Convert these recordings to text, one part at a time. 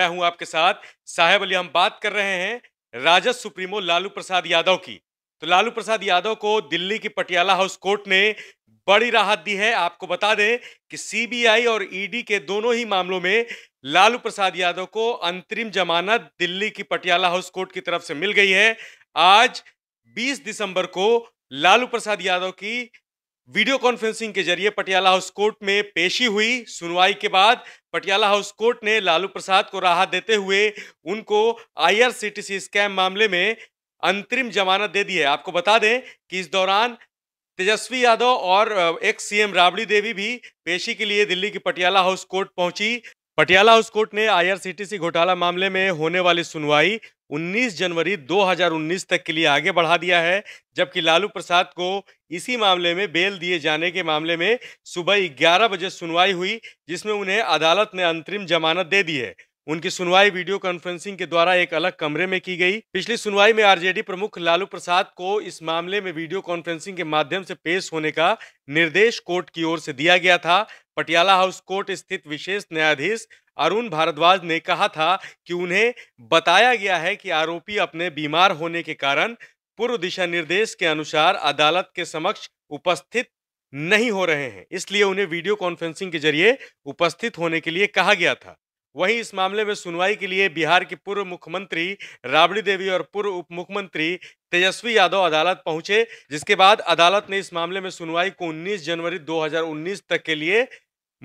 मैं हूं आपके साथ साहेब अली हम बात कर रहे हैं राजद सुप्रीमो लालू प्रसाद यादव की तो लालू प्रसाद यादव को दिल्ली की पटियाला हाउस कोर्ट ने बड़ी राहत दी है आपको बता दें कि सीबीआई और ईडी के दोनों ही मामलों में लालू प्रसाद यादव को अंतरिम जमानत दिल्ली की पटियाला हाउस कोर्ट की तरफ से मिल गई है आज 20 दिसंबर को लालू प्रसाद यादव की वीडियो कॉन्फ्रेंसिंग के जरिए पटियाला हाउस कोर्ट में पेशी हुई सुनवाई के बाद पटियाला हाउस कोर्ट ने लालू प्रसाद को राहत देते हुए उनको आईआरसीटीसी स्कैम मामले में अंतरिम जमानत दे दी है आपको बता दें कि इस दौरान तेजस्वी यादव और एक्स सीएम राबड़ी देवी भी पेशी के लिए दिल्ली की पटियाला हाउस कोर्ट पहुंची पटियाला हाउस कोर्ट ने आईआरसीटीसी घोटाला मामले में होने वाली सुनवाई 19 जनवरी 2019 तक के लिए आगे बढ़ा दिया है जबकि लालू प्रसाद को इसी मामले में बेल दिए जाने के मामले में सुबह 11 बजे सुनवाई हुई जिसमें उन्हें अदालत ने अंतरिम जमानत दे दी है उनकी सुनवाई वीडियो कॉन्फ्रेंसिंग के द्वारा एक अलग कमरे में की गई पिछली सुनवाई में आरजेडी प्रमुख लालू प्रसाद को इस मामले में वीडियो कॉन्फ्रेंसिंग के माध्यम से पेश होने का निर्देश कोर्ट की ओर से दिया गया था पटियाला हाउस कोर्ट स्थित विशेष न्यायाधीश अरुण भारद्वाज ने कहा था कि उन्हें बताया गया है कि आरोपी अपने बीमार होने के कारण पूर्व दिशा निर्देश के अनुसार अदालत के समक्ष उपस्थित नहीं हो रहे हैं इसलिए उन्हें वीडियो कॉन्फ्रेंसिंग के जरिए उपस्थित होने के लिए कहा गया था वहीं इस मामले में सुनवाई के लिए बिहार की पूर्व मुख्यमंत्री राबड़ी देवी और पूर्व उप मुख्यमंत्री तेजस्वी यादव अदालत पहुंचे जिसके बाद अदालत ने इस मामले में सुनवाई को 19 जनवरी 2019 तक के लिए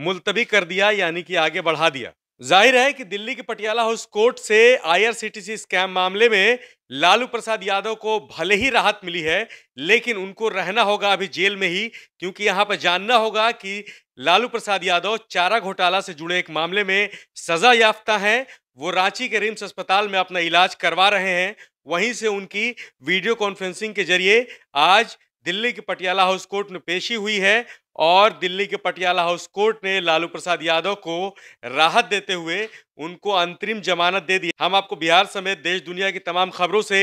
मुलतवी कर दिया यानी कि आगे बढ़ा दिया जाहिर है कि दिल्ली के पटियाला हाउस कोर्ट से आईआरसीटीसी स्कैम मामले में लालू प्रसाद यादव को भले ही राहत मिली है लेकिन उनको रहना होगा अभी जेल में ही क्योंकि यहां पर जानना होगा कि लालू प्रसाद यादव चारा घोटाला से जुड़े एक मामले में सजा याफ्ता हैं वो रांची के रिम्स अस्पताल में अपना इलाज करवा रहे हैं वहीं से उनकी वीडियो कॉन्फ्रेंसिंग के जरिए आज दिल्ली के पटियाला हाउस कोर्ट में पेशी हुई है और दिल्ली के पटियाला हाउस कोर्ट ने लालू प्रसाद यादव को राहत देते हुए उनको अंतरिम जमानत दे दी हम आपको बिहार समेत देश दुनिया की तमाम खबरों से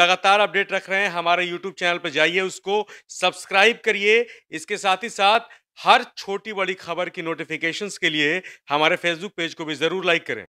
लगातार अपडेट रख रहे हैं हमारे यूट्यूब चैनल पर जाइए उसको सब्सक्राइब करिए इसके साथ ही साथ हर छोटी बड़ी खबर की नोटिफिकेशंस के लिए हमारे फेसबुक पेज को भी ज़रूर लाइक करें